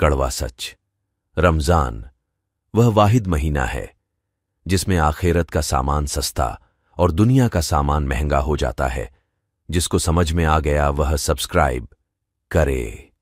कड़वा सच रमज़ान वह वाहिद महीना है जिसमें आखिरत का सामान सस्ता और दुनिया का सामान महंगा हो जाता है जिसको समझ में आ गया वह सब्सक्राइब करे